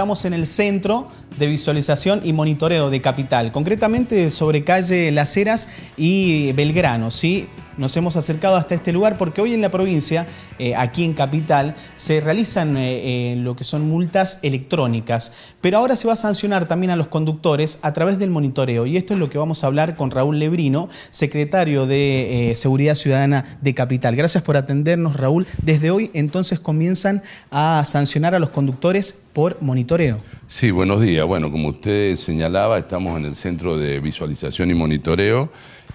estamos en el centro de visualización y monitoreo de capital, concretamente sobre calle Las Heras y Belgrano, ¿sí? Nos hemos acercado hasta este lugar porque hoy en la provincia, eh, aquí en Capital, se realizan eh, eh, lo que son multas electrónicas, pero ahora se va a sancionar también a los conductores a través del monitoreo y esto es lo que vamos a hablar con Raúl Lebrino, secretario de Seguridad Ciudadana de Capital. Gracias por atendernos, Raúl. Desde hoy entonces comienzan a sancionar a los conductores por monitoreo. Sí, buenos días. Bueno, como usted señalaba, estamos en el Centro de Visualización y Monitoreo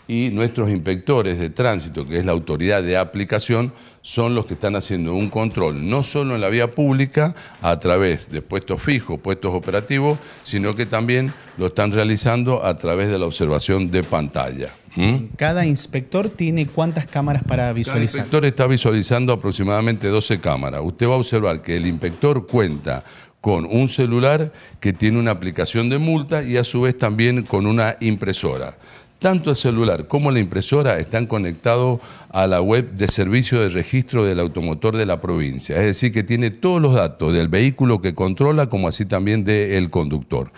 y nuestros inspectores de tránsito, que es la autoridad de aplicación, son los que están haciendo un control, no solo en la vía pública, a través de puestos fijos, puestos operativos, sino que también lo están realizando a través de la observación de pantalla. ¿Mm? Cada inspector tiene cuántas cámaras para visualizar. El inspector está visualizando aproximadamente 12 cámaras. Usted va a observar que el inspector cuenta con un celular que tiene una aplicación de multa y a su vez también con una impresora. Tanto el celular como la impresora están conectados a la web de servicio de registro del automotor de la provincia, es decir, que tiene todos los datos del vehículo que controla como así también del conductor.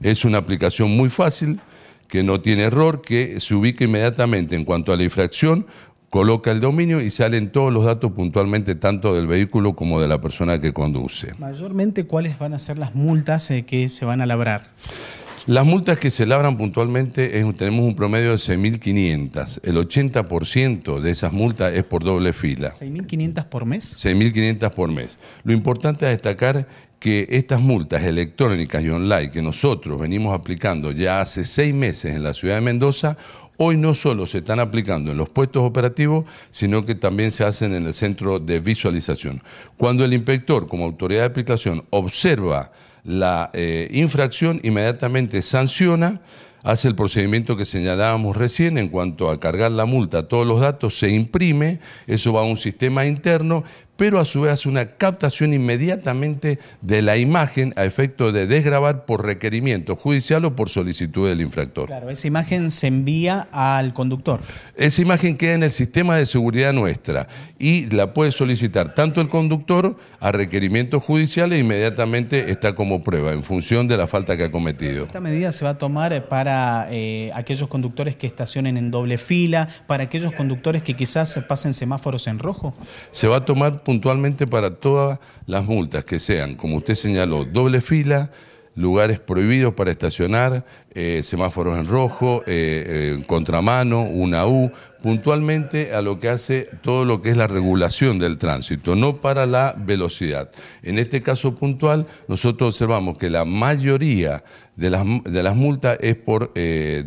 Es una aplicación muy fácil, que no tiene error, que se ubica inmediatamente en cuanto a la infracción, coloca el dominio y salen todos los datos puntualmente tanto del vehículo como de la persona que conduce. Mayormente, ¿cuáles van a ser las multas eh, que se van a labrar? Las multas que se labran puntualmente tenemos un promedio de 6.500. El 80% de esas multas es por doble fila. ¿6.500 por mes? 6.500 por mes. Lo importante es destacar que estas multas electrónicas y online que nosotros venimos aplicando ya hace seis meses en la ciudad de Mendoza, hoy no solo se están aplicando en los puestos operativos, sino que también se hacen en el centro de visualización. Cuando el inspector, como autoridad de aplicación, observa la eh, infracción, inmediatamente sanciona, hace el procedimiento que señalábamos recién en cuanto a cargar la multa, todos los datos se imprime, eso va a un sistema interno, pero a su vez hace una captación inmediatamente de la imagen a efecto de desgravar por requerimiento judicial o por solicitud del infractor. Claro, esa imagen se envía al conductor. Esa imagen queda en el sistema de seguridad nuestra y la puede solicitar tanto el conductor a requerimiento judicial e inmediatamente está como prueba en función de la falta que ha cometido. Esta medida se va a tomar eh, para eh, aquellos conductores que estacionen en doble fila, para aquellos conductores que quizás pasen semáforos en rojo. Se va a tomar puntualmente para todas las multas que sean, como usted señaló, doble fila, lugares prohibidos para estacionar, eh, semáforos en rojo, eh, eh, contramano, una U, puntualmente a lo que hace todo lo que es la regulación del tránsito, no para la velocidad. En este caso puntual, nosotros observamos que la mayoría de las, multas es por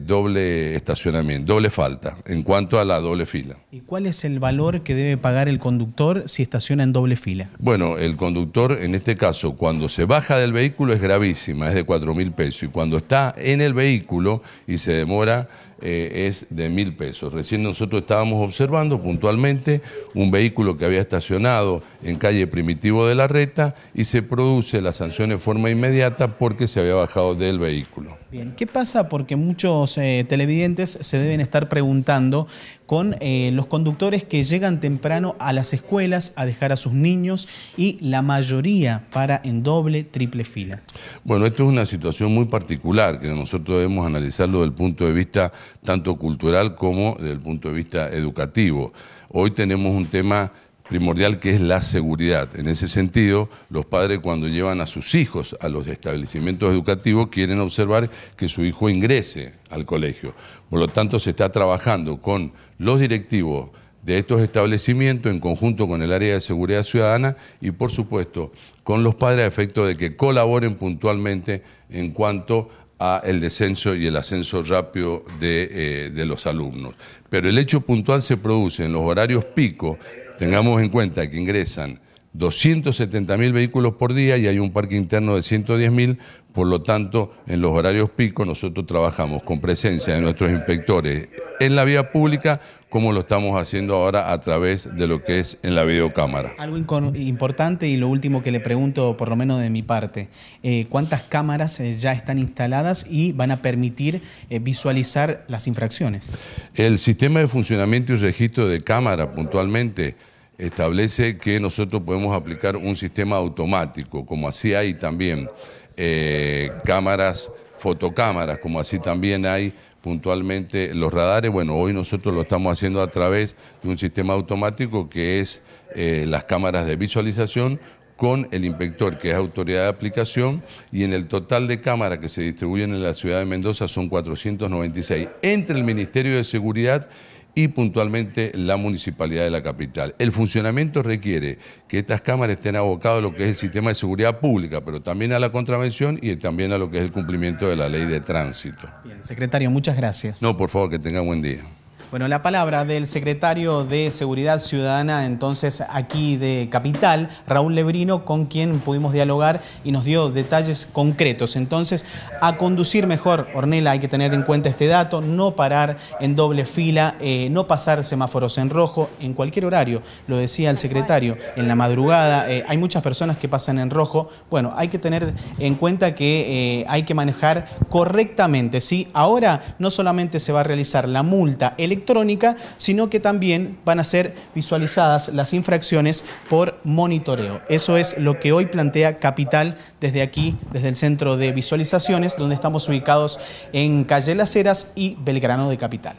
doble estacionamiento, doble falta, en cuanto a la doble fila. ¿Y cuál es el valor que debe pagar el conductor si estaciona en doble fila? Bueno, el conductor en este caso, cuando se baja del vehículo es gravísima, es de 4 mil pesos, y cuando está en el vehículo y se demora eh, es de mil pesos. Recién nosotros estábamos observando puntualmente un vehículo que había estacionado en calle Primitivo de la Reta y se produce la sanción de forma inmediata porque se había bajado del vehículo. Bien, ¿qué pasa? Porque muchos eh, televidentes se deben estar preguntando con eh, los conductores que llegan temprano a las escuelas a dejar a sus niños y la mayoría para en doble, triple fila. Bueno, esto es una situación muy particular que nosotros debemos analizarlo desde el punto de vista tanto cultural como desde el punto de vista educativo. Hoy tenemos un tema primordial que es la seguridad. En ese sentido, los padres cuando llevan a sus hijos a los establecimientos educativos quieren observar que su hijo ingrese al colegio. Por lo tanto, se está trabajando con los directivos de estos establecimientos en conjunto con el área de seguridad ciudadana y, por supuesto, con los padres a efecto de que colaboren puntualmente en cuanto a el descenso y el ascenso rápido de, eh, de los alumnos. Pero el hecho puntual se produce en los horarios pico, tengamos en cuenta que ingresan 270 mil vehículos por día y hay un parque interno de 110 mil, por lo tanto, en los horarios pico nosotros trabajamos con presencia de nuestros inspectores en la vía pública, como lo estamos haciendo ahora a través de lo que es en la videocámara. Algo importante y lo último que le pregunto, por lo menos de mi parte, eh, ¿cuántas cámaras eh, ya están instaladas y van a permitir eh, visualizar las infracciones? El sistema de funcionamiento y registro de cámara puntualmente establece que nosotros podemos aplicar un sistema automático, como así hay también eh, cámaras, fotocámaras, como así también hay puntualmente los radares. Bueno, hoy nosotros lo estamos haciendo a través de un sistema automático que es eh, las cámaras de visualización con el inspector, que es autoridad de aplicación, y en el total de cámaras que se distribuyen en la ciudad de Mendoza son 496, entre el Ministerio de Seguridad y puntualmente la municipalidad de la capital. El funcionamiento requiere que estas cámaras estén abocadas a lo que es el sistema de seguridad pública, pero también a la contravención y también a lo que es el cumplimiento de la ley de tránsito. Bien, secretario, muchas gracias. No, por favor, que tenga buen día. Bueno, la palabra del secretario de Seguridad Ciudadana, entonces aquí de Capital, Raúl Lebrino, con quien pudimos dialogar y nos dio detalles concretos. Entonces, a conducir mejor, Ornella, hay que tener en cuenta este dato, no parar en doble fila, eh, no pasar semáforos en rojo, en cualquier horario, lo decía el secretario, en la madrugada, eh, hay muchas personas que pasan en rojo. Bueno, hay que tener en cuenta que eh, hay que manejar correctamente, ¿sí? Ahora no solamente se va a realizar la multa electrónica, electrónica, sino que también van a ser visualizadas las infracciones por monitoreo. Eso es lo que hoy plantea Capital desde aquí, desde el Centro de Visualizaciones, donde estamos ubicados en Calle Las Heras y Belgrano de Capital.